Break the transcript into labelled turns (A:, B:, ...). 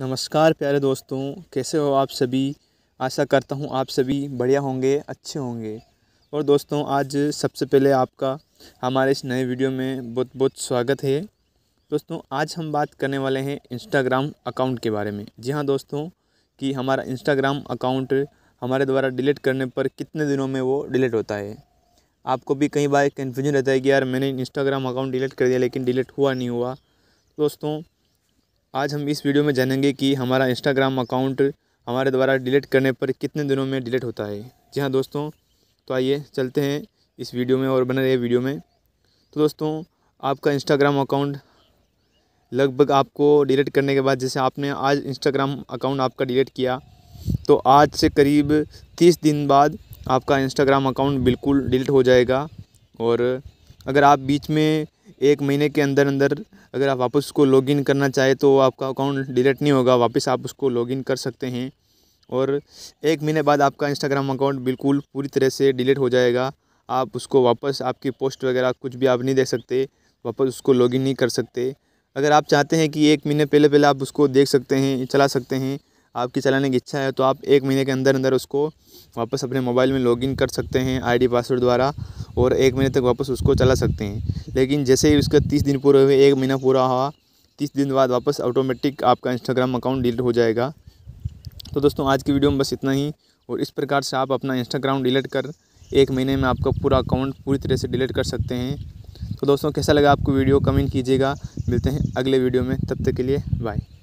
A: नमस्कार प्यारे दोस्तों कैसे हो आप सभी आशा करता हूँ आप सभी बढ़िया होंगे अच्छे होंगे और दोस्तों आज सबसे पहले आपका हमारे इस नए वीडियो में बहुत बहुत स्वागत है दोस्तों आज हम बात करने वाले हैं इंस्टाग्राम अकाउंट के बारे में जी हाँ दोस्तों कि हमारा इंस्टाग्राम अकाउंट हमारे द्वारा डिलीट करने पर कितने दिनों में वो डिलीट होता है आपको भी कई बार कन्फ्यूजन रहता है कि यार मैंने इंस्टाग्राम अकाउंट डिलीट कर दिया लेकिन डिलीट हुआ नहीं हुआ दोस्तों आज हम इस वीडियो में जानेंगे कि हमारा इंस्टाग्राम अकाउंट हमारे द्वारा डिलीट करने पर कितने दिनों में डिलीट होता है जी हाँ दोस्तों तो आइए चलते हैं इस वीडियो में और बने रहे वीडियो में तो दोस्तों आपका इंस्टाग्राम अकाउंट लगभग आपको डिलीट करने के बाद जैसे आपने आज इंस्टाग्राम अकाउंट आपका डिलीट किया तो आज से करीब तीस दिन बाद आपका इंस्टाग्राम अकाउंट बिल्कुल डिलीट हो जाएगा और अगर आप बीच में एक महीने के अंदर अंदर अगर आप वापस उसको लॉगिन करना चाहें तो आपका अकाउंट डिलीट नहीं होगा वापस आप उसको लॉगिन कर सकते हैं और एक महीने बाद आपका इंस्टाग्राम अकाउंट बिल्कुल पूरी तरह से डिलीट हो जाएगा आप उसको वापस आपकी पोस्ट वगैरह कुछ भी आप नहीं देख सकते वापस उसको लॉगिन नहीं कर सकते अगर आप चाहते हैं कि एक महीने पहले पहले आप उसको देख सकते हैं चला सकते हैं आपकी चलाने की इच्छा है तो आप एक महीने के अंदर अंदर उसको वापस अपने मोबाइल में लॉगिन कर सकते हैं आईडी पासवर्ड द्वारा और एक महीने तक वापस उसको चला सकते हैं लेकिन जैसे ही उसका तीस दिन पूरे हुए एक महीना पूरा हुआ तीस दिन बाद वापस ऑटोमेटिक आपका इंस्टाग्राम अकाउंट डिलीट हो जाएगा तो दोस्तों आज की वीडियो में बस इतना ही और इस प्रकार से आप अपना इंस्टाग्राम डिलीट कर एक महीने में आपका पूरा अकाउंट पूरी तरह से डिलीट कर सकते हैं तो दोस्तों कैसा लगा आपको वीडियो कमेंट कीजिएगा मिलते हैं अगले वीडियो में तब तक के लिए बाय